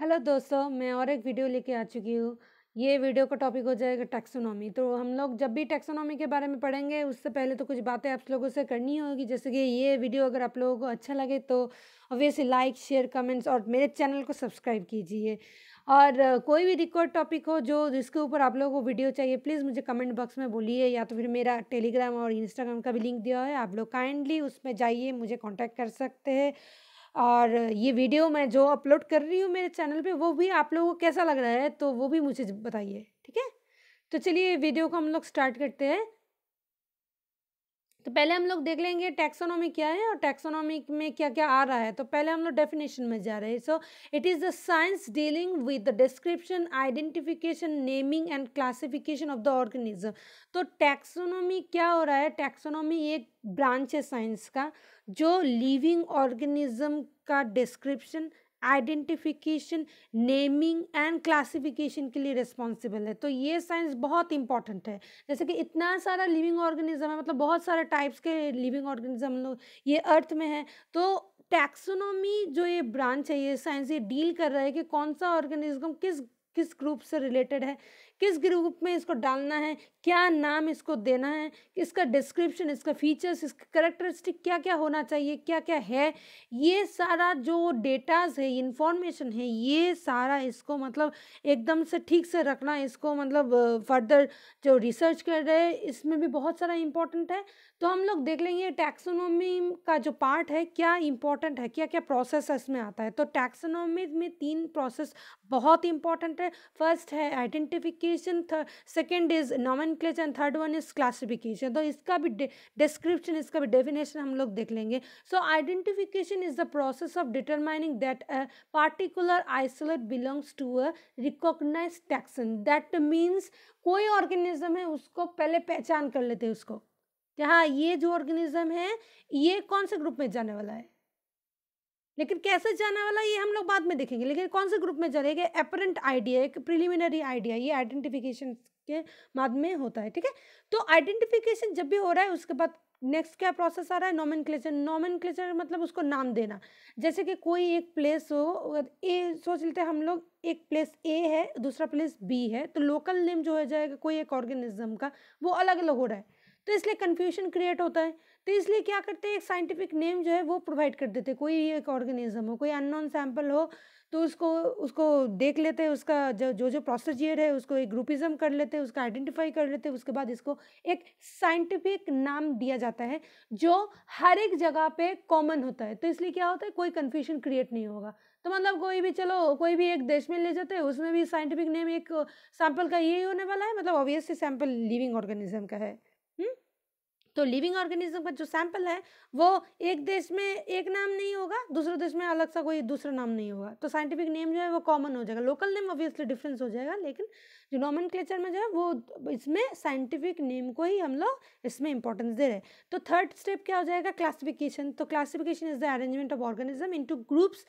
Hello दोस्तों मैं और एक वीडियो लेके आ चुकी हूँ ये वीडियो का टॉपिक हो जाएगा टैक्सोनॉमी तो हम लोग जब भी टैक्सोनॉमी के बारे में पढ़ेंगे उससे पहले तो कुछ बातें आप लोगों से करनी होगी जैसे कि ये वीडियो अगर आप लोगों को अच्छा लगे तो ऑब्वियसली लाइक शेयर कमेंट्स और मेरे चैनल को सब्सक्राइब कीजिए और कोई भी रिकॉर्ड टॉपिक हो जो जिसके ऊपर आप लोगों को वीडियो चाहिए प्लीज़ मुझे कमेंट बॉक्स में बोलिए या तो फिर मेरा टेलीग्राम और इंस्टाग्राम का भी लिंक दिया है आप लोग काइंडली उसमें जाइए मुझे कॉन्टैक्ट कर सकते हैं और ये वीडियो मैं जो अपलोड कर रही हूँ मेरे चैनल पे वो भी आप लोगों को कैसा लग रहा है तो वो भी मुझे बताइए ठीक है तो चलिए वीडियो को हम लोग स्टार्ट करते हैं तो पहले हम लोग देख लेंगे टैक्सोनॉमी क्या है और टैक्सोनॉमी में क्या क्या आ रहा है तो पहले हम लोग डेफिनेशन में जा रहे हैं so it is the science dealing with the description identification naming and classification of the organism तो टैक्सोनॉमी क्या हो रहा है टैक्सोनॉमी एक ब्रांच है साइंस का जो लिविंग ऑर्गेनिज्म का description identification naming and classification के लिए रिस्पॉन्सिबल है तो ये साइंस बहुत इंपॉर्टेंट है जैसे कि इतना सारा लिविंग ऑर्गेनिज्म है मतलब बहुत सारे टाइप्स के लिविंग ऑर्गेनिज्म लोग ये अर्थ में है तो टैक्सोनॉमी जो ये ब्रांच है ये साइंस ये डील कर रहा है कि कौन सा ऑर्गेनिज्म किस किस ग्रुप से रिलेटेड है किस ग्रुप में इसको डालना है क्या नाम इसको देना है इसका डिस्क्रिप्शन इसका फीचर्स इसका करेक्टरिस्टिक क्या क्या होना चाहिए क्या क्या है ये सारा जो डेटाज है इन्फॉर्मेशन है ये सारा इसको मतलब एकदम से ठीक से रखना इसको मतलब फर्दर जो रिसर्च कर रहे हैं इसमें भी बहुत सारा इम्पोर्टेंट है तो हम लोग देख लेंगे टैक्सोनॉमी का जो पार्ट है क्या इम्पोर्टेंट है क्या क्या प्रोसेस इसमें आता है तो टैक्सोनोमी में तीन प्रोसेस बहुत इंपॉर्टेंट है फर्स्ट है आइडेंटिफिकेशन क्लासिफिकेशन था second is nomen and third one is classification तो इसका भी डिस्क्रिप्शन इसका भी डेफिनेशन हम लोग देख लेंगे so identification is the process of determining that a particular isolate belongs to a recognize taxon that means कोई ऑर्गेनिज्म है उसको पहले पहचान कर लेते हैं उसको कि हाँ ये जो ऑर्गेनिज्म है ये कौन से ग्रुप में जाने वाला है लेकिन कैसे जाने वाला ये हम लोग बाद में देखेंगे लेकिन कौन से ग्रुप में जाएंगे अपरेंट आइडिया एक प्रिलिमिनरी आइडिया ये आइडेंटिफिकेशन के बाद में होता है ठीक है तो आइडेंटिफिकेशन जब भी हो रहा है उसके बाद नेक्स्ट क्या प्रोसेस आ रहा है नॉमिन क्लेचर नॉमिन क्लेचर मतलब उसको नाम देना जैसे कि कोई एक प्लेस हो ए सोच लेते हैं हम लोग एक प्लेस ए है दूसरा प्लेस बी है तो लोकल नेम जो हो जाएगा कोई एक ऑर्गेनिज्म का वो अलग अलग हो रहा है तो इसलिए कन्फ्यूजन क्रिएट होता है तो इसलिए क्या करते हैं एक साइंटिफिक नेम जो है वो प्रोवाइड कर देते हैं कोई एक ऑर्गेनिज्म हो कोई अननोन सैंपल हो तो उसको उसको देख लेते हैं उसका जो जो जो प्रोसीजियर है उसको एक ग्रुपिज्म कर लेते हैं उसका आइडेंटिफाई कर लेते हैं उसके बाद इसको एक साइंटिफिक नाम दिया जाता है जो हर एक जगह पे कॉमन होता है तो इसलिए क्या होता है कोई कन्फ्यूजन क्रिएट नहीं होगा तो मतलब कोई भी चलो कोई भी एक देश में ले जाते हैं उसमें भी साइंटिफिक नेम एक सैंपल का यही होने वाला है मतलब ऑब्वियसली सैंपल लिविंग ऑर्गेनिज्म का है तो लिविंग ऑर्गेनिज्म का जो सैंपल है वो एक देश में एक नाम नहीं होगा दूसरे देश में अलग सा कोई दूसरा नाम नहीं होगा तो साइंटिफिक नेम जो है वो कॉमन हो जाएगा लोकल नेम ऑब्वियसली डिफरेंस हो जाएगा लेकिन जो नॉमन में जो है वो इसमें साइंटिफिक नेम को ही हम लोग इसमें इंपॉर्टेंस दे रहे हैं तो थर्ड स्टेप क्या हो जाएगा क्लासिफिकेशन तो classification is the arrangement of organism into groups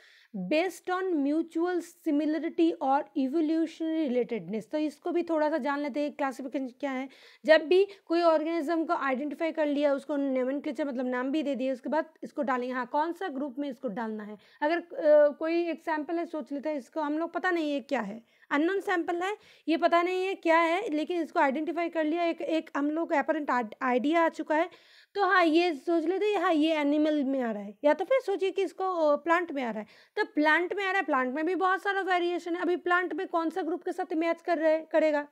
based on mutual similarity और इवोल्यूशनरी रिलेटेडनेस तो इसको भी थोड़ा सा जान लेते हैं क्लासिफिकेशन क्या है जब भी कोई ऑर्गेनिज्म को आइडेंटिफाई कर लिया उसको नेमन मतलब नाम भी दे दिया उसके बाद इसको डालेंगे हाँ कौन सा ग्रुप में इसको डालना है अगर आ, कोई एग्जाम्पल है सोच लेते हैं इसको हम लोग पता नहीं है क्या है अननोन सैम्पल है ये पता नहीं है क्या है लेकिन इसको आइडेंटिफाई कर लिया एक एक हम लोग अपरेंट आइडिया आ चुका है तो हाँ ये सोच लेते हाँ ये एनिमल में आ रहा है या तो फिर सोचिए कि इसको प्लांट में आ रहा है तो प्लांट में आ रहा है प्लांट में भी बहुत सारा वेरिएशन है अभी प्लांट में कौन सा ग्रुप के साथ मैच कर रहे करेगा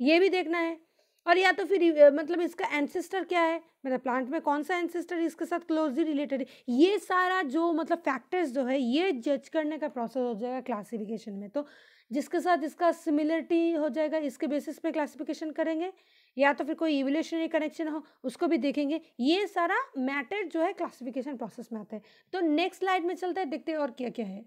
ये भी देखना है और या तो फिर मतलब इसका एंसेस्टर क्या है मतलब प्लांट में कौन सा एंसेस्टर इसके साथ क्लोजली रिलेटेड है ये सारा जो मतलब फैक्टर्स जो है ये जज करने का प्रोसेस हो जाएगा क्लासिफिकेशन में तो जिसके साथ इसका सिमिलरिटी हो जाएगा इसके बेसिस पे क्लासिफिकेशन करेंगे या तो फिर कोई इवोल्यूशनरी कनेक्शन हो उसको भी देखेंगे ये सारा मैटर जो है क्लासिफिकेशन प्रोसेस में आता है तो नेक्स्ट स्लाइड में चलते हैं देखते हैं और क्या क्या है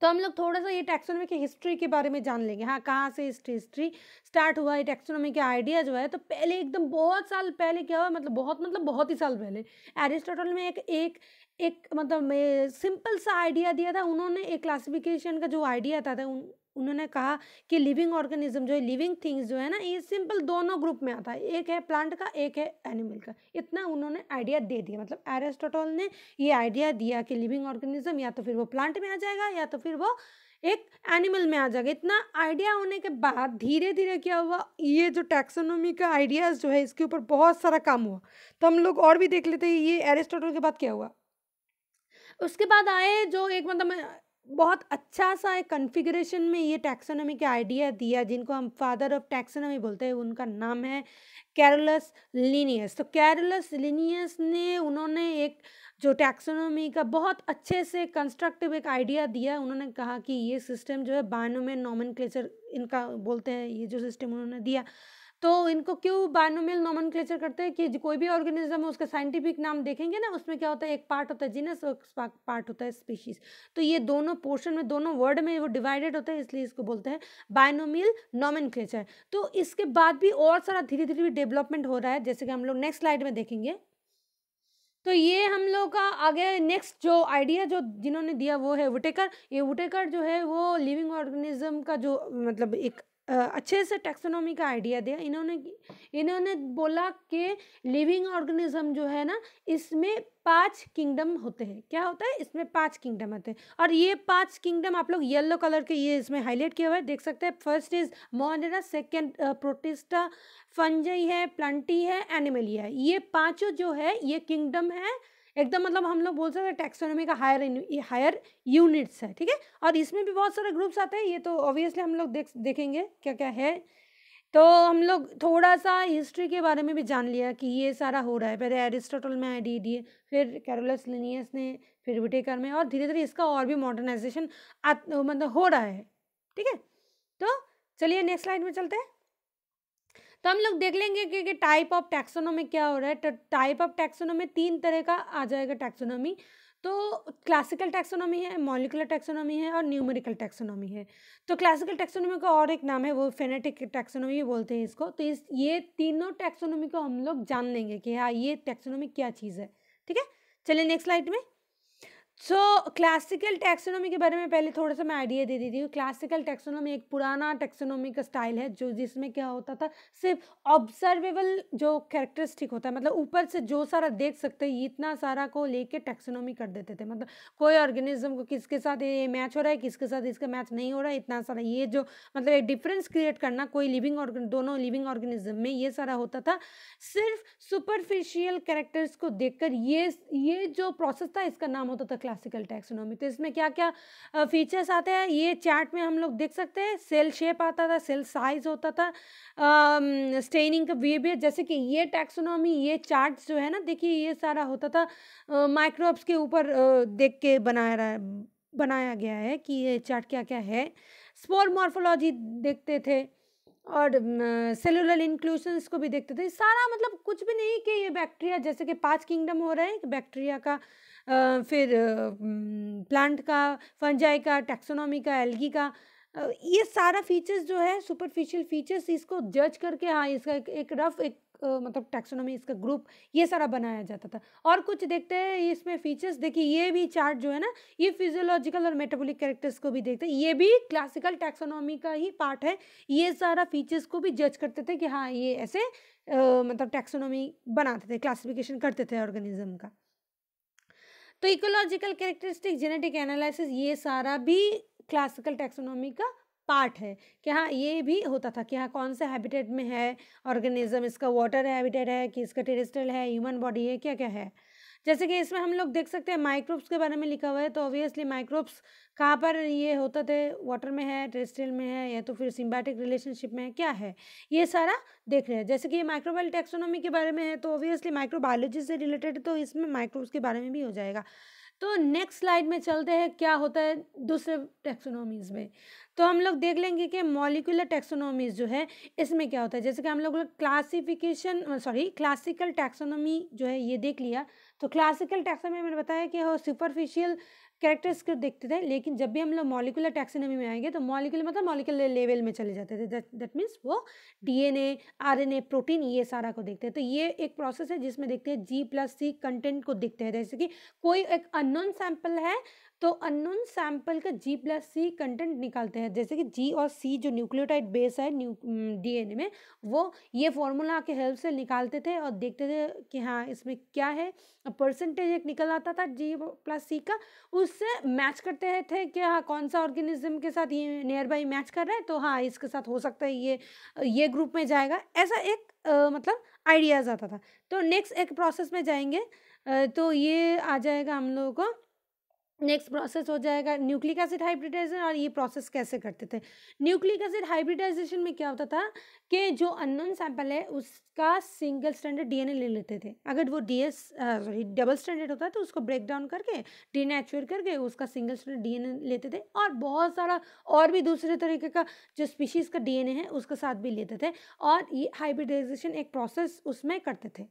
तो हम लोग थोड़ा सा ये टैक्सोनॉमी की हिस्ट्री के बारे में जान लेंगे हाँ कहाँ से हिस्ट्री हिस्ट्री स्टार्ट हुआ है टैक्सोनॉमी का आइडिया जो है तो पहले एकदम बहुत साल पहले क्या हुआ मतलब बहुत मतलब बहुत ही साल पहले एरिस्टोटल में एक एक एक मतलब सिंपल सा आइडिया दिया था उन्होंने एक क्लासिफिकेशन का जो आइडिया था, था उन उन्होंने कहा कि लिविंग ऑर्गेनिज्म जो है लिविंग थिंग्स जो है ना ये सिंपल दोनों ग्रुप में आता है एक है प्लांट का एक है एनिमल का इतना उन्होंने आइडिया दे दिया मतलब एरिस्टोटल ने ये आइडिया दिया कि लिविंग ऑर्गेनिज्म या तो फिर वो प्लांट में आ जाएगा या तो फिर वो एक एनिमल में आ जाएगा इतना आइडिया होने के बाद धीरे धीरे क्या हुआ ये जो टैक्सोनोमी का आइडियाज़ जो है इसके ऊपर बहुत सारा काम हुआ तो हम लोग और भी देख लेते हैं ये एरिस्टोटल के बाद क्या हुआ उसके बाद आए जो एक मतलब बहुत अच्छा सा एक कन्फिग्रेशन में ये टैक्सोनॉमी का आइडिया दिया जिनको हम फादर ऑफ टैक्सोनॉमी बोलते हैं उनका नाम है कैरलस लिनियस तो कैरलस लिनियस ने उन्होंने एक जो टैक्सोनॉमी का बहुत अच्छे से कंस्ट्रक्टिव एक आइडिया दिया उन्होंने कहा कि ये सिस्टम जो है बानो में नॉमन इनका बोलते हैं ये जो सिस्टम उन्होंने दिया तो इनको क्यों बायोनोमियल नॉमन करते हैं कि कोई भी ऑर्गेनिज्म है उसका साइंटिफिक नाम देखेंगे ना उसमें क्या होता है एक पार्ट होता है जीनस और पार्ट होता है स्पीशीज तो ये दोनों पोर्शन में दोनों वर्ड में वो डिवाइडेड होता है इसलिए इसको बोलते हैं बायोनोमियल नॉमन तो इसके बाद भी और सारा धीरे धीरे भी डेवलपमेंट हो रहा है जैसे कि हम लोग नेक्स्ट स्लाइड में देखेंगे तो ये हम लोग का आगे नेक्स्ट जो आइडिया जो जिन्होंने दिया वो है वुटेकर ये वुटेकर जो है वो लिविंग ऑर्गेनिज्म का जो मतलब एक अच्छे से टेक्सोनॉमी का आइडिया दिया इन्होंने इन्होंने बोला कि लिविंग ऑर्गेनिज्म जो है ना इसमें पांच किंगडम होते हैं क्या होता है इसमें पांच किंगडम होते हैं और ये पांच किंगडम आप लोग येलो कलर के ये इसमें हाईलाइट किया हुआ है देख सकते हैं first is Monera second Protista Fungi है प्लांटी है एनिमली है ये पांचों जो है ये किंगडम है एकदम मतलब हम लोग बोल सकते हैं टैक्सोनॉमी का हायर हायर यूनिट्स है ठीक है और इसमें भी बहुत सारे ग्रुप्स आते हैं ये तो ऑब्वियसली हम लोग देख देखेंगे क्या क्या है तो हम लोग थोड़ा सा हिस्ट्री के बारे में भी जान लिया कि ये सारा हो रहा है पहले एरिस्टोटल में आई डी फिर कैरोलस लिनियस ने फिर विटेकर में और धीरे धीरे इसका और भी मॉडर्नाइजेशन मतलब हो रहा है ठीक है तो चलिए नेक्स्ट स्लाइड में चलते हैं तो हम लोग देख लेंगे कि, टाइप ऑफ टैक्सोनोमी क्या हो रहा है टाइप ऑफ टैक्सोनोमी तीन तरह का आ जाएगा टैक्सोनोमी तो क्लासिकल टैक्सोनॉमी है मॉलिकुलर टैक्सोनॉमी है और न्यूमेरिकल टैक्सोनॉमी है तो क्लासिकल टैक्सोनॉमी का और एक नाम है वो फेनेटिक टैक्सोनॉमी बोलते हैं इसको तो इस ये तीनों टैक्सोनॉमी को हम लोग जान लेंगे कि हाँ ये टैक्सोनॉमी क्या चीज़ है ठीक है चलिए नेक्स्ट स्लाइड में सो क्लासिकल टेक्सोनॉमी के बारे में पहले थोड़ा सा मैं आइडिया दे देती हूँ क्लासिकल टेक्सोनॉमी एक पुराना टेक्सोनॉमी का स्टाइल है जो जिसमें क्या होता था सिर्फ ऑब्जर्वेबल जो कैरेक्टरिस्टिक होता है मतलब ऊपर से जो सारा देख सकते हैं इतना सारा को लेके टेक्सोनॉमी कर देते थे मतलब कोई ऑर्गेनिज्म को किसके साथ ये मैच हो रहा है किसके साथ इसका मैच नहीं हो रहा है इतना सारा ये जो मतलब एक डिफरेंस क्रिएट करना कोई लिविंग दोनों लिविंग ऑर्गेनिज्म में ये सारा होता था सिर्फ सुपरफिशियल कैरेक्टर्स को देख ये ये जो प्रोसेस था इसका नाम होता था क्लासिकल टैक्सोनॉमी तो इसमें क्या क्या फीचर्स आते हैं ये चार्ट में हम लोग देख सकते हैं सेल शेप आता था सेल साइज होता था स्टेनिंग का बिहेवियर जैसे कि ये टैक्सोनॉमी ये चार्ट जो है ना देखिए ये सारा होता था माइक्रोब्स के ऊपर देख के बनाया रहा बनाया गया है कि ये चार्ट क्या क्या है स्पोर मॉर्फोलॉजी देखते थे और सेलुलर इंक्लूशंस को भी देखते थे सारा मतलब कुछ भी नहीं कि ये बैक्टीरिया जैसे कि पांच किंगडम हो रहे हैं बैक्टीरिया का फिर प्लांट का फंजाई का टेक्सोनॉमी का एल्गी का ये सारा फीचर्स जो है सुपरफिशियल फीचर्स इसको जज करके हाँ इसका एक, एक रफ एक मतलब टैक्सोनॉमी इसका ग्रुप ये सारा बनाया जाता था और कुछ देखते हैं इसमें फीचर्स देखिए ये भी चार्ट जो है ना ये फिजियोलॉजिकल और मेटाबॉलिक कैरेक्टर्स को भी देखते हैं ये भी क्लासिकल टैक्सोनॉमी का ही पार्ट है ये सारा फीचर्स को भी जज करते थे कि हाँ ये ऐसे आ, मतलब टैक्सोनॉमी बनाते थे क्लासिफिकेशन करते थे ऑर्गेनिज्म का तो इकोलॉजिकल कैरेक्टरिस्टिक जेनेटिक एनालिसिस ये सारा भी क्लासिकल टेक्सोनॉमी का पार्ट है कि हाँ ये भी होता था कि हाँ कौन से हैबिटेट में है ऑर्गेनिज्म इसका वाटर हैबिटेट है कि इसका टेरिस्टल है ह्यूमन बॉडी है क्या क्या है जैसे कि इसमें हम लोग देख सकते हैं माइक्रोब्स के बारे में लिखा हुआ है तो ऑब्वियसली माइक्रोब्स कहाँ पर ये होते थे वाटर में है टेरेस्ट्रियल में है या तो फिर सिम्बैटिक रिलेशनशिप में है क्या है ये सारा देख रहे हैं जैसे कि ये माइक्रोबाइल टेक्सोनॉमी के बारे में है तो ऑब्वियसली माइक्रोबायोलॉजी से रिलेटेड तो इसमें माइक्रोब्स के बारे में भी हो जाएगा तो नेक्स्ट स्लाइड में चलते हैं क्या होता है दूसरे टेक्सोनॉमीज़ में तो हम लोग देख लेंगे कि मॉलिकुलर टैक्सोनॉमीज जो है इसमें क्या होता है जैसे कि हम लोग क्लासिफिकेशन सॉरी क्लासिकल टैक्सोनॉमी जो है ये देख लिया तो क्लासिकल टैक्सोनॉमी मैंने बताया कि वो सुपरफिशियल कैरेक्टर्स को देखते थे लेकिन जब भी हम लोग मॉलिकुलर टैक्सोनॉमी में आएंगे तो मॉलिकुलर मतलब मॉलिकुलर लेवल में चले जाते थे दैट मीन्स वो डीएनए आरएनए प्रोटीन ये सारा को देखते हैं तो ये एक प्रोसेस है जिसमें देखते हैं जी प्लस सी कंटेंट को देखते हैं जैसे कि कोई एक अननोन सैम्पल है तो अननोन सैंपल का जी प्लस सी कंटेंट निकालते हैं जैसे कि जी और सी जो न्यूक्लियोटाइड बेस है न्यू डीएनए में वो ये फॉर्मूला के हेल्प से निकालते थे और देखते थे कि हाँ इसमें क्या है परसेंटेज एक निकल आता था जी प्लस सी का उससे मैच करते थे कि हाँ कौन सा ऑर्गेनिज्म के साथ ये नियर बाई मैच कर रहा है तो हाँ इसके साथ हो सकता है ये ये ग्रुप में जाएगा ऐसा एक आ, मतलब आइडियाज़ आता था तो नेक्स्ट एक प्रोसेस में जाएंगे आ, तो ये आ जाएगा हम लोगों को नेक्स्ट प्रोसेस हो जाएगा न्यूक्लिक एसिड हाइब्रिडाइजेशन और ये प्रोसेस कैसे करते थे न्यूक्लिक एसिड हाइब्रिडाइजेशन में क्या होता था कि जो अननोन सैंपल है उसका सिंगल स्टैंडर्ड डीएनए ले लेते थे अगर वो डी सॉरी डबल स्टैंडर्ड होता तो उसको ब्रेक डाउन करके डीनेचुर करके उसका सिंगल स्टैंडर्ड डी लेते थे और बहुत सारा और भी दूसरे तरीके का जो स्पीशीज़ का डी है उसके साथ भी लेते थे और ये हाइब्रिडाइजेशन एक प्रोसेस उसमें करते थे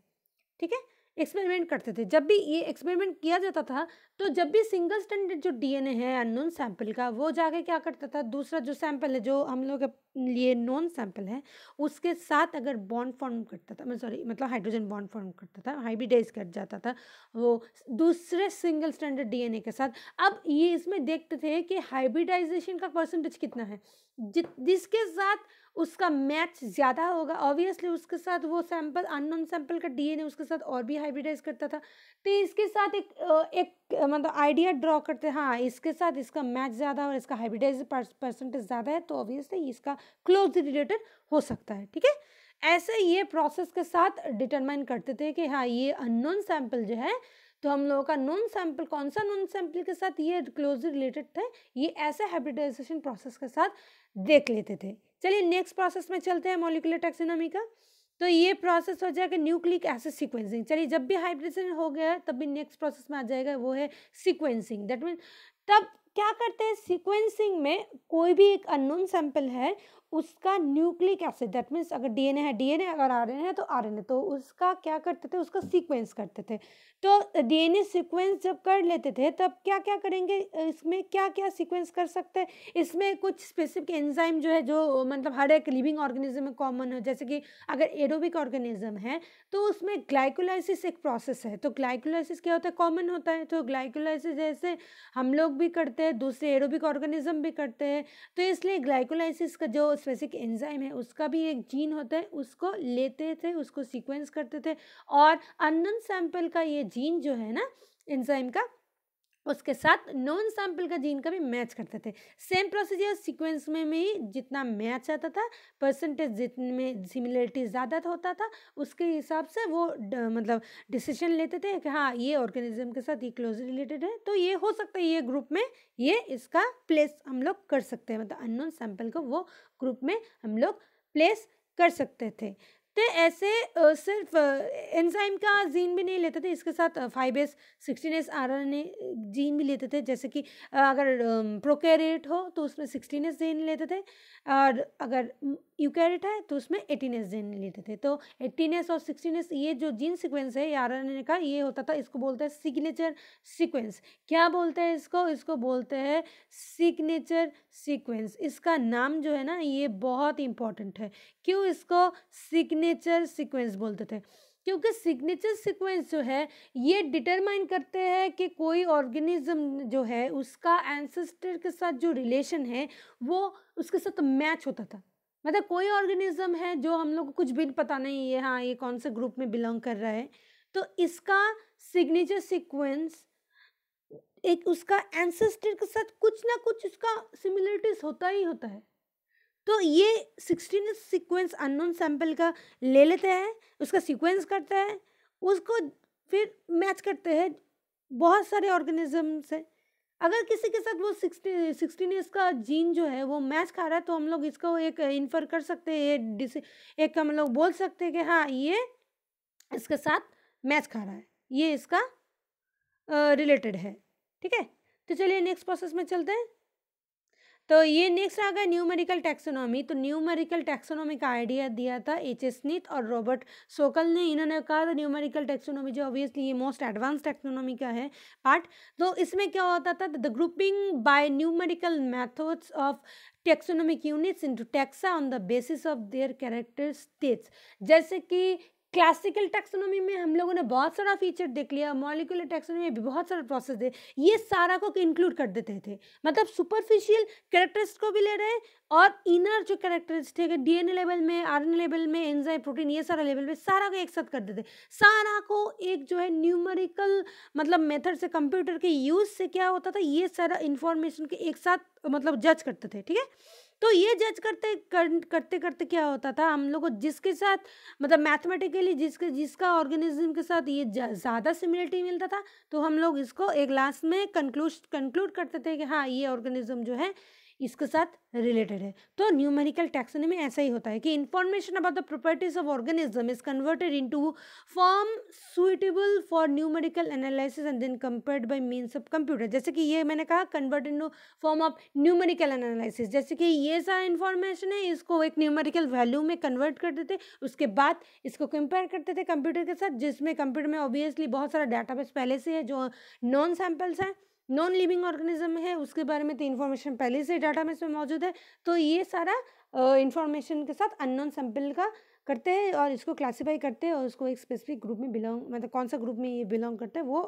ठीक है एक्सपेरिमेंट करते थे जब भी ये एक्सपेरिमेंट किया जाता था तो जब भी सिंगल स्टैंडर्ड जो डीएनए है अननोन सैंपल का वो जाके क्या करता था दूसरा जो सैंपल है जो हम लोग लिए नॉन सैंपल है उसके साथ अगर बॉन्ड फॉर्म करता था मैं सॉरी मतलब हाइड्रोजन बॉन्ड फॉर्म करता था हाइब्रिडाइज कर जाता था वो दूसरे सिंगल स्टैंडर्ड डीएनए के साथ अब ये इसमें देखते थे कि हाइब्रिडाइजेशन का परसेंटेज कितना है जित जिसके साथ उसका मैच ज़्यादा होगा ऑब्वियसली उसके साथ वो सैंपल अननोन सैंपल का डीएनए उसके साथ और भी हाइब्रिडाइज करता था तो इसके साथ एक एक मतलब आइडिया ड्रॉ करते हैं हाँ इसके साथ इसका मैच ज़्यादा और इसका हाइब्रिडाइज परसेंटेज ज़्यादा है तो ऑब्वियसली इसका क्लोज रिलेटेड हो सकता है ठीक है ऐसे ये प्रोसेस के साथ डिटरमाइन करते थे कि हाँ ये अननोन सैंपल जो है तो हम लोगों का नॉन सैंपल कौन सा नॉन सैंपल के साथ ये क्लोजली रिलेटेड था ये ऐसे हाइब्रिडाइजेशन प्रोसेस के साथ देख लेते थे चलिए नेक्स्ट प्रोसेस में चलते हैं मोलिकुलर टेक्सिनोमी का तो ये प्रोसेस हो जाएगा न्यूक्लिक एसिड सीक्वेंसिंग चलिए जब भी हाइब्रिडेशन हो गया तब भी नेक्स्ट प्रोसेस में आ जाएगा वो है सीक्वेंसिंग दैट मीन तब क्या करते हैं सीक्वेंसिंग में कोई भी एक अननोन सैंपल है उसका न्यूक्लिक एसिड दैट मीन्स अगर डीएनए है डीएनए अगर आरएनए है तो आरएनए तो उसका क्या करते थे उसका सीक्वेंस करते थे तो डीएनए सीक्वेंस जब कर लेते थे तब क्या क्या करेंगे इसमें क्या क्या सीक्वेंस कर सकते हैं इसमें कुछ स्पेसिफिक एंजाइम जो है जो मतलब हर एक लिविंग ऑर्गेनिज्म में कॉमन हो जैसे कि अगर एरोबिक ऑर्गेनिज्म है तो उसमें ग्लाइकोलाइसिस एक प्रोसेस है तो ग्लाइकोलाइसिस क्या होता है कॉमन होता है तो ग्लाइकोलाइसिस जैसे हम लोग भी करते हैं दूसरे एरोबिक ऑर्गेनिज्म भी करते हैं तो इसलिए ग्लाइकोलाइसिस का जो स्पेसिफिक एंजाइम है उसका भी एक जीन होता है उसको लेते थे उसको सीक्वेंस करते थे और अनन सैंपल का ये जीन जो है ना एंजाइम का उसके साथ नॉन सैम्पल का जीन का भी मैच करते थे सेम प्रोसीजर सीक्वेंस में भी जितना मैच आता था परसेंटेज जितने में सिमिलरिटी ज़्यादा होता था उसके हिसाब से वो द, मतलब डिसीजन लेते थे कि हाँ ये ऑर्गेनिज्म के साथ ये क्लोज रिलेटेड है तो ये हो सकता है ये ग्रुप में ये इसका प्लेस हम लोग कर सकते हैं मतलब अननोन सैम्पल को वो ग्रुप में हम लोग प्लेस कर सकते थे तो ऐसे सिर्फ एंजाइम का जीन भी नहीं लेते थे इसके साथ five S sixteen S R N A gene भी लेते थे जैसे कि अगर प्रोकैरियोट हो तो उसमें सिक्सटीन एस जीन लेते थे और अगर यूकैरियोट है तो उसमें एटीन एस जीन लेते थे तो एटीन एस और सिक्सटीन एस ये जो जीन सिक्वेंस है आर एन ए का ये होता था इसको बोलते हैं सिग्नेचर सिक्वेंस क्या बोलते हैं इसको इसको बोलते हैं सिग्नेचर सिक्वेंस इसका नाम जो है ना ये बहुत इंपॉर्टेंट है क्यों इसको सिग्ने सिग्नेचर सीक्वेंस बोलते थे क्योंकि सिग्नेचर सीक्वेंस जो है ये डिटरमाइन करते हैं कि कोई ऑर्गेनिज्म जो है उसका एंसेस्टर के साथ जो रिलेशन है वो उसके साथ मैच होता था मतलब कोई ऑर्गेनिज्म है जो हम लोग को कुछ भी पता नहीं है हाँ ये कौन से ग्रुप में बिलोंग कर रहा है तो इसका सिग्नेचर सीक्वेंस एक उसका एंसेस्टर के साथ कुछ ना कुछ उसका सिमिलरिटीज होता ही होता है तो ये सिक्सटीन सीक्वेंस अननोन सैम्पल का ले लेते हैं उसका सीक्वेंस करते हैं उसको फिर मैच करते हैं बहुत सारे ऑर्गेनिज्म से अगर किसी के साथ वो सिक्सटीन सिक्सटीन इसका जीन जो है वो मैच खा रहा है तो हम लोग इसको एक इन्फर कर सकते हैं ये एक हम लोग बोल सकते हैं कि हाँ ये इसके साथ मैच खा रहा है ये इसका रिलेटेड है ठीक है तो चलिए नेक्स्ट प्रोसेस में चलते हैं तो ये नेक्स्ट आ गया न्यूमेरिकल टैक्सोनॉमी तो न्यूमेरिकल टैक्सोनॉमी का आइडिया दिया था एच एस स्मिथ और रॉबर्ट सोकल ने इन्होंने कहा था न्यूमेरिकल टैक्सोनॉमी जो ऑब्वियसली ये मोस्ट एडवांस टैक्सोनॉमी का है पार्ट तो इसमें क्या होता था the grouping by numerical methods of taxonomic units to taxa on the basis of their character states जैसे कि क्लासिकल टेक्सोनोमी में हम लोगों ने बहुत सारा फीचर देख लिया मॉलिकुलर टेक्सोनोमी में भी बहुत सारा प्रोसेस है ये सारा को इंक्लूड कर देते थे मतलब सुपरफिशियल कैरेक्टर्स को भी ले रहे और इनर जो कैरेक्टर्स थे डीएनए लेवल में आरएनए लेवल में एंजाइम प्रोटीन ये सारा लेवल में सारा को एक साथ कर देते सारा को एक जो है न्यूमरिकल मतलब मेथड से कंप्यूटर के यूज़ से क्या होता था ये सारा इंफॉर्मेशन के एक साथ मतलब जज करते थे ठीक है तो ये जज करते कर, करते करते क्या होता था हम लोग को जिसके साथ मतलब मैथमेटिकली जिसके जिसका ऑर्गेनिज्म के साथ ये ज़्यादा सिमिलरिटी मिलता था तो हम लोग इसको एक लास्ट में कंक्लूड कंक्लूड करते थे कि हाँ ये ऑर्गेनिज्म जो है इसके साथ रिलेटेड है तो न्यूमेरिकल टैक्सोनॉमी में ऐसा ही होता है कि information about the properties of organism is converted in to form suitable for numerical analysis and then compared by means of computer जैसे कि ये मैंने कहा convert in form of numerical analysis जैसे कि ये सारा इन्फॉर्मेशन है इसको एक न्यूमेरिकल वैल्यू में कन्वर्ट कर देते उसके बाद इसको कंपेयर करते थे कंप्यूटर के साथ जिसमें कंप्यूटर में ऑब्वियसली बहुत सारा डाटाबेस पहले से है जो नॉन सैम्पल्स हैं नॉन लिविंग ऑर्गेनिज्म है उसके बारे में तो इन्फॉर्मेशन पहले से डाटा में मौजूद है तो ये सारा इन्फॉर्मेशन के साथ अननोन सैम्पल का करते हैं और इसको क्लासीफाई करते हैं और उसको एक स्पेसिफिक ग्रुप में बिलोंग मतलब कौन सा ग्रुप में ये बिलोंग करता है वो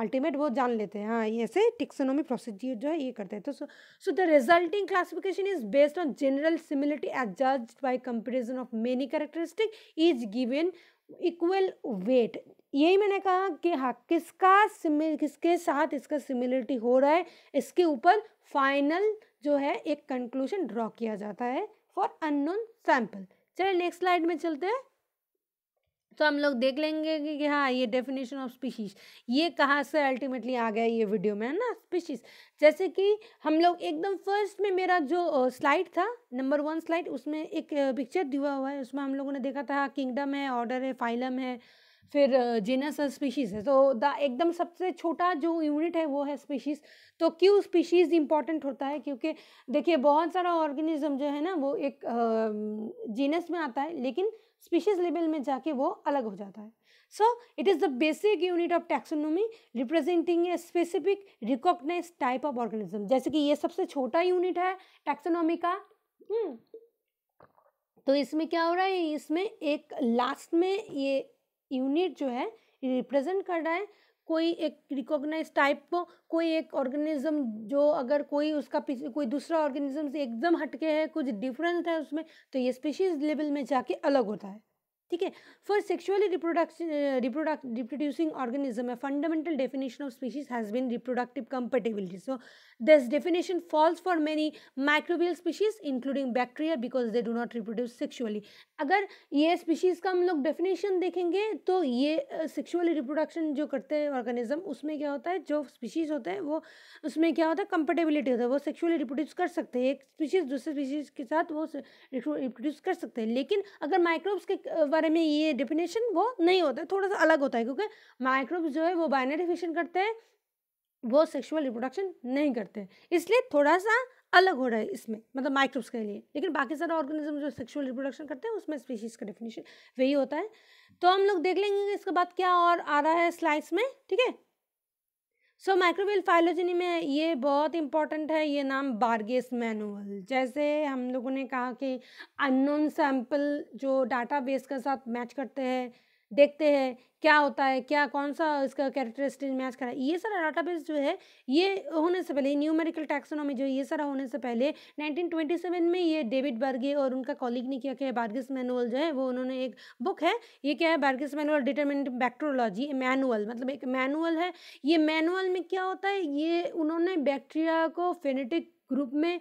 अल्टीमेट वो जान लेते हैं हाँ ये ऐसे टिक्सोनोमी प्रोसीजर जो है ये करते हैं तो so the resulting classification is based on general similarity as जज by comparison of many characteristic is given equal weight यही मैंने कहा कि हाँ किसका सिमिल किसके साथ इसका सिमिलरिटी हो रहा है इसके ऊपर फाइनल जो है एक कंक्लूजन ड्रॉ किया जाता है फॉर अननोन सैम्पल चलिए नेक्स्ट स्लाइड में चलते हैं तो हम लोग देख लेंगे कि, कि हाँ ये डेफिनेशन ऑफ स्पीशीज ये कहाँ से अल्टीमेटली आ गया ये वीडियो में है ना स्पीशीज जैसे कि हम लोग एकदम फर्स्ट में मेरा जो स्लाइड था नंबर वन स्लाइड उसमें एक पिक्चर दिया हुआ है उसमें हम लोगों ने देखा था हाँ, किंगडम है ऑर्डर है फाइलम है फिर जीनस और स्पीशीज़ है तो द एकदम सबसे छोटा जो यूनिट है वो है स्पीशीज़ तो क्यों स्पीशीज़ इंपॉर्टेंट होता है क्योंकि देखिए बहुत सारा ऑर्गेनिज्म जो है ना वो एक जीनस में आता है लेकिन स्पीशीज़ लेवल में जाके वो अलग हो जाता है so it is the basic unit of taxonomy representing a specific recognize type of organism जैसे कि ये सबसे छोटा यूनिट है टैक्सोनोमी का हम्म। तो इसमें क्या हो रहा है इसमें एक लास्ट में ये यूनिट जो है रिप्रेजेंट कर रहा है कोई एक रिकॉग्नाइज टाइप को कोई एक ऑर्गेनिज्म जो अगर कोई उसका कोई दूसरा ऑर्गेनिज्म से एकदम हटके है कुछ डिफरेंस है उसमें तो ये स्पीशीज लेवल में जाके अलग होता है ठीक है for sexually reproduction reproduct reproducing organism fundamental definition of species has been reproductive compatibility so this definition falls for many microbial species including bacteria because they do not reproduce sexually अगर ये species का हम लोग definition देखेंगे तो ये sexually uh, reproduction जो करते हैं ऑर्गेनिज्म उसमें क्या होता है जो स्पीशीज़ होता है वो उसमें क्या होता है कंपेटेबिलिटी होता है वो सेक्शुअली रिप्रोड्यूस कर सकते हैं एक स्पीशीज़ दूसरे स्पीशीज़ के साथ वो रिप्रोड्यूस कर सकते हैं लेकिन अगर माइक्रोब्स के uh, बारे में ये डिफिनेशन वो नहीं होता है थोड़ा सा अलग होता है क्योंकि माइक्रोब्स जो है वो बाइनरी फिशन करते हैं वो सेक्सुअल रिप्रोडक्शन नहीं करते इसलिए थोड़ा सा अलग हो रहा है इसमें मतलब माइक्रोब्स के लिए लेकिन बाकी सारे ऑर्गेनिज्म जो सेक्सुअल रिप्रोडक्शन करते हैं उसमें स्पीशीज़ का डेफिनेशन वही होता है तो हम लोग देख लेंगे इसके बाद क्या और आ रहा है स्लाइड्स में ठीक है सो माइक्रोबियल फाइलोजनी में ये बहुत इंपॉर्टेंट है ये नाम बार्गेस मैनुअल जैसे हम लोगों ने कहा कि अननोन सैम्पल जो डाटा बेस के साथ मैच करते हैं देखते हैं क्या होता है क्या कौन सा इसका कैरेक्टरिस्टिक मैच करा ये सारा डाटाबेस जो है ये होने से पहले न्यूमेरिकल टैक्सोनॉमी जो ये सारा होने से पहले 1927 में ये डेविड बर्गे और उनका कॉलीग ने किया क्या है बार्गिस मैनुअल जो है वो उन्होंने एक बुक है ये क्या है बार्गिस मैनुअल डिटर्मेंट बैक्ट्रोलॉजी मैनुअल मतलब एक मैनुअल है ये मैनुअल में क्या होता है ये उन्होंने बैक्टीरिया को फेनेटिक ग्रुप में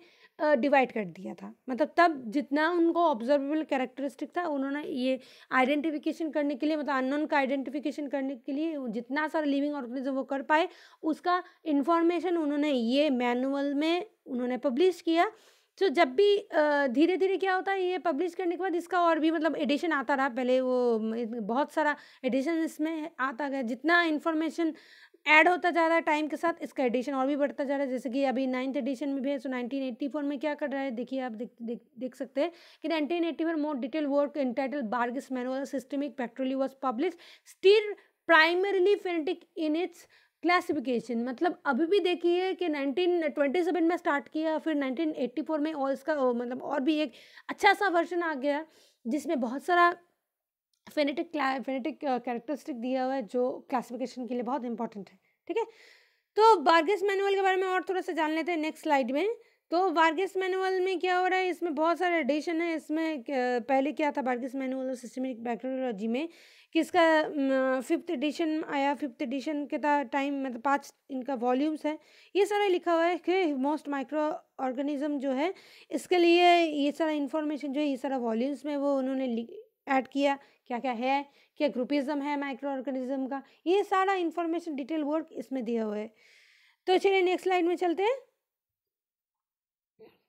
डिवाइड कर दिया था मतलब तब जितना उनको ऑब्जर्वेबल कैरेक्टरिस्टिक था उन्होंने ये आइडेंटिफिकेशन करने के लिए मतलब अननोन का आइडेंटिफिकेशन करने के लिए जितना सारा लिविंग ऑर्गेनिज्म वो कर पाए उसका इन्फॉर्मेशन उन्होंने ये मैनुअल में उन्होंने पब्लिश किया तो जब भी धीरे धीरे क्या होता है ये पब्लिश करने के बाद इसका और भी मतलब एडिशन आता रहा पहले वो बहुत सारा एडिशन इसमें आता गया जितना इन्फॉर्मेशन ऐड होता जा रहा है टाइम के साथ इसका एडिशन और भी बढ़ता जा रहा है जैसे कि अभी नाइन्थ एडिशन में भी है सो नाइनटीन एट्टी फोर में क्या कर रहा है देखिए आप देख देख, देख सकते हैं कि nineteen eighty four more detail work in title Bergey's manual systemic bacteriology was publish still primarily phenetic in its classification मतलब अभी भी देखिए कि नाइनटीन ट्वेंटी सेवन में स्टार्ट किया फिर नाइनटीन एट्टी फोर में और इसका मतलब और भी एक अच्छा सा वर्जन आ गया जिसमें बहुत सारा फेनेटिक फेनेटिक कैरेक्टरिस्टिक दिया हुआ है जो क्लासिफिकेशन के लिए बहुत इंपॉर्टेंट है ठीक है तो वार्गेस मैनुअल के बारे में और थोड़ा सा जान लेते हैं नेक्स्ट स्लाइड में तो वार्गेस मैनुअल में क्या हो रहा है इसमें बहुत सारे एडिशन है इसमें पहले क्या था वार्गेस मैनुअल और सिस्टमिक बैक्टेरियोलॉजी में कि इसका फिफ्थ एडिशन आया फिफ्थ एडिशन के टाइम मतलब पांच इनका वॉल्यूम्स है ये सारा लिखा हुआ है कि मोस्ट माइक्रो ऑर्गेनिज्म जो है इसके लिए ये सारा इन्फॉर्मेशन जो है ये सारा वॉल्यूम्स में वो उन्होंने ऐड किया क्या क्या है क्या ग्रुपिज्म है माइक्रो ऑर्गेनिज्म का ये सारा इन्फॉर्मेशन डिटेल वर्क इसमें दिया हुआ है तो चलिए नेक्स्ट स्लाइड में चलते हैं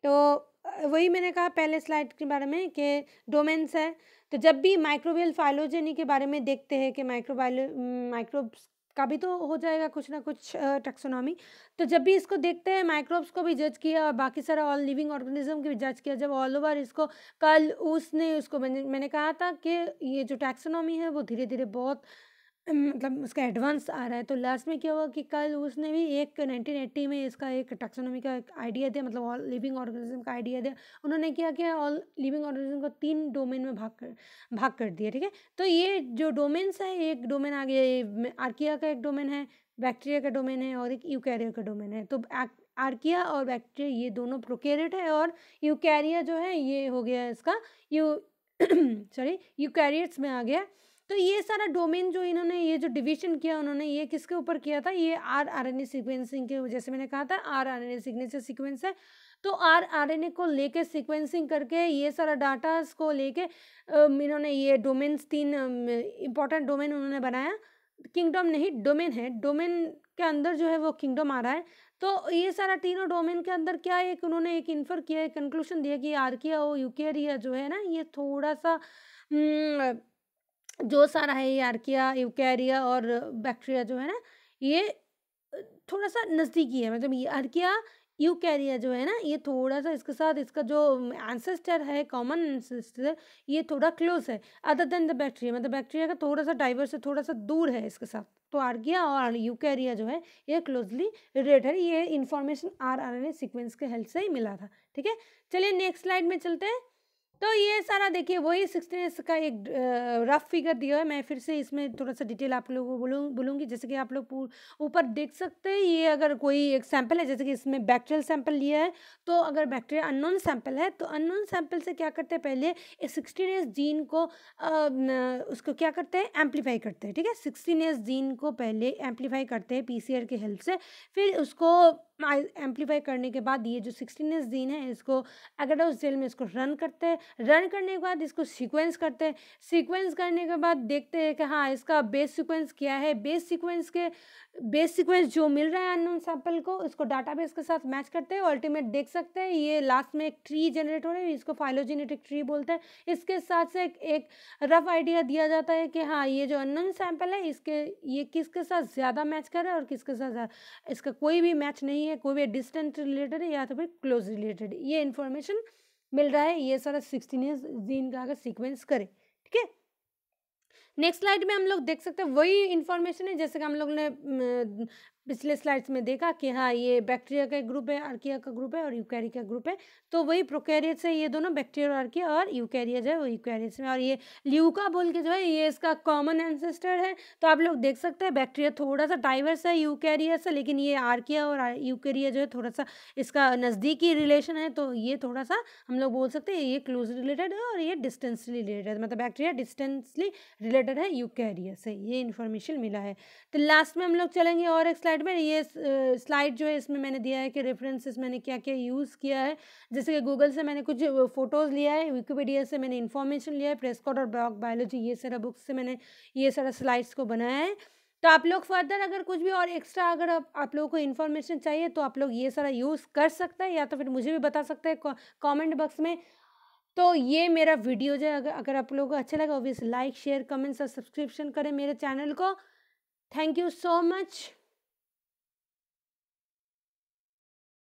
तो वही मैंने कहा पहले स्लाइड के बारे में कि डोमेन्स है तो जब भी माइक्रोबियल फाइलोजेनी के बारे में देखते हैं कि माइक्रोबायो माइक्रोब्स का भी तो हो जाएगा कुछ ना कुछ टेक्सोनॉमी तो जब भी इसको देखते हैं माइक्रोब्स को भी जज किया और बाकी सारा ऑल लिविंग ऑर्गेनिज्म को भी जज किया जब ऑल ओवर इसको कल उसने उसको मैंने मैंने कहा था कि ये जो टैक्सोनॉमी है वो धीरे धीरे बहुत मतलब उसका एडवांस आ रहा है तो लास्ट में क्या हुआ कि कल उसने भी एक 1980 में इसका एक टैक्सोनॉमी का एक आइडिया दिया मतलब ऑल लिविंग ऑर्गेनिज्म का आइडिया दिया उन्होंने क्या किया ऑल लिविंग ऑर्गेनिज्म को तीन डोमेन में भाग कर भाग कर दिया ठीक है तो ये जो डोमेन्स है एक डोमेन आ गया आर्किया का एक डोमेन है बैक्टीरिया का डोमेन है और एक यूकैरिया का डोमेन है तो आर्किया और बैक्टीरिया ये दोनों प्रोकेरेट है और यूकैरिया जो है ये हो गया इसका यू सॉरी यूकैरियट्स में आ गया तो ये सारा डोमेन जो इन्होंने ये जो डिवीजन किया उन्होंने ये किसके ऊपर किया था ये R R N A sequencing के जैसे मैंने कहा था R R N A signature sequence है तो आर आर एन ए को लेके सिक्वेंसिंग करके ये सारा डाटा को लेके इन्होंने ये डोमेन्स तीन इम्पॉर्टेंट डोमेन उन्होंने बनाया किंगडम नहीं डोमेन है डोमेन के अंदर जो है वो किंगडम आ रहा है तो ये सारा तीनों डोमेन के अंदर क्या एक उन्होंने एक इन्फर किया एक कंक्लूशन दिया कि आर्किया और यूकेरिया जो है ना ये थोड़ा सा हम्म, जो सारा है ये आर्किया यूकैरिया और बैक्टीरिया जो है ना ये थोड़ा सा नज़दीकी है मतलब ये आर्किया यूकैरिया जो है ना ये थोड़ा सा इसके साथ इसका जो एंसेस्टर है कॉमन एंसेस्टर ये थोड़ा क्लोज है अदर देन द बैक्टीरिया मतलब बैक्टीरिया का थोड़ा सा डाइवर्स है थोड़ा सा दूर है इसके साथ तो आर्किया और यूकैरिया जो है ये क्लोजली रिलेटेड है ये information R R N A sequence के हेल्प से ही मिला था ठीक है चलिए नेक्स्ट स्लाइड में चलते हैं तो ये सारा देखिए वही सिक्सटीन एस का एक रफ फिगर दिया है मैं फिर से इसमें थोड़ा सा डिटेल आप लोगों को बोलूँ बोलूँगी जैसे कि आप लोग ऊपर देख सकते हैं ये अगर कोई एक सैंपल है जैसे कि इसमें बैक्टीरियल सैंपल लिया है तो अगर बैक्टीरिया अननोन सैंपल है तो अननोन सैंपल से क्या करते हैं पहले इस सिक्सटीन एस जीन को आ, उसको क्या करते हैं एम्पलीफाई करते हैं ठीक है सिक्सटीन एस जीन को पहले एम्पलीफाई करते हैं पी के हेल्प से फिर उसको एम्पलीफाई करने के बाद ये जो सिक्सटीन एस जीन है इसको अगर उस जेल में इसको रन करते हैं रन करने के बाद इसको सीक्वेंस करते हैं सीक्वेंस करने के बाद देखते हैं कि हाँ इसका बेस सीक्वेंस क्या है बेस सीक्वेंस के बेस सीक्वेंस जो मिल रहा है अननोन सैंपल को उसको डाटाबेस के साथ मैच करते हैं अल्टीमेट देख सकते हैं ये लास्ट में एक ट्री जनरेट हो रहा है इसको फाइलोजेनेटिक ट्री बोलते हैं इसके साथ से एक, एक रफ आइडिया दिया जाता है कि हाँ ये जो अननोन सैंपल है इसके ये किसके साथ ज़्यादा मैच कर रहा है और किसके साथ इसका कोई भी मैच नहीं है कोई भी डिस्टेंट रिलेटेड या तो फिर क्लोज रिलेटेड ये इन्फॉर्मेशन मिल रहा है ये सारा सिक्सटीनियस जीन का अगर सीक्वेंस करें ठीक है नेक्स्ट स्लाइड में हम लोग देख सकते हैं वही इन्फॉर्मेशन है जैसे कि हम लोग ने पिछले स्लाइड्स में देखा कि हाँ ये बैक्टीरिया का एक ग्रुप है आर्किया का ग्रुप है और यूकैरिया का ग्रुप है तो वही प्रोकैरियट्स है ये दोनों बैक्टीरिया और आर्किया और यूकैरिया जो है वो यूकैरियस में और ये ल्यूका बोल के जो है ये इसका कॉमन एंसेस्टर है तो आप लोग देख सकते हैं बैक्टीरिया थोड़ा सा डाइवर्स है यूकैरियस से लेकिन ये आर्किया और यूकैरिया जो है थोड़ा सा इसका नज़दीकी रिलेशन है तो ये थोड़ा सा हम लोग बोल सकते हैं ये क्लोज रिलेटेड है और ये डिस्टेंसली रिलेटेड मतलब बैक्टीरिया डिस्टेंसली रिलेटेड है यूकैरिया से ये इन्फॉर्मेशन मिला है तो लास्ट में हम लोग चलेंगे और एक स्लाइड वेबसाइट में ये स्लाइड जो है इसमें मैंने दिया है कि रेफरेंसेस मैंने क्या क्या यूज़ किया है जैसे कि गूगल से मैंने कुछ फ़ोटोज़ लिया है विकीपीडिया से मैंने इन्फॉर्मेशन लिया है प्रेसकॉट और ब्लॉक बायोलॉजी ये सारा बुक्स से मैंने ये सारा स्लाइड्स को बनाया है तो आप लोग फर्दर अगर कुछ भी और एक्स्ट्रा अगर आप, आप लोगों को इन्फॉर्मेशन चाहिए तो आप लोग ये सारा यूज़ कर सकते हैं या तो फिर मुझे भी बता सकते हैं कॉमेंट बॉक्स में तो ये मेरा वीडियो जो अगर अगर आप लोगों को अच्छा लगा ओबियस लाइक शेयर कमेंट्स और सब्सक्रिप्शन करें मेरे चैनल को थैंक यू सो मच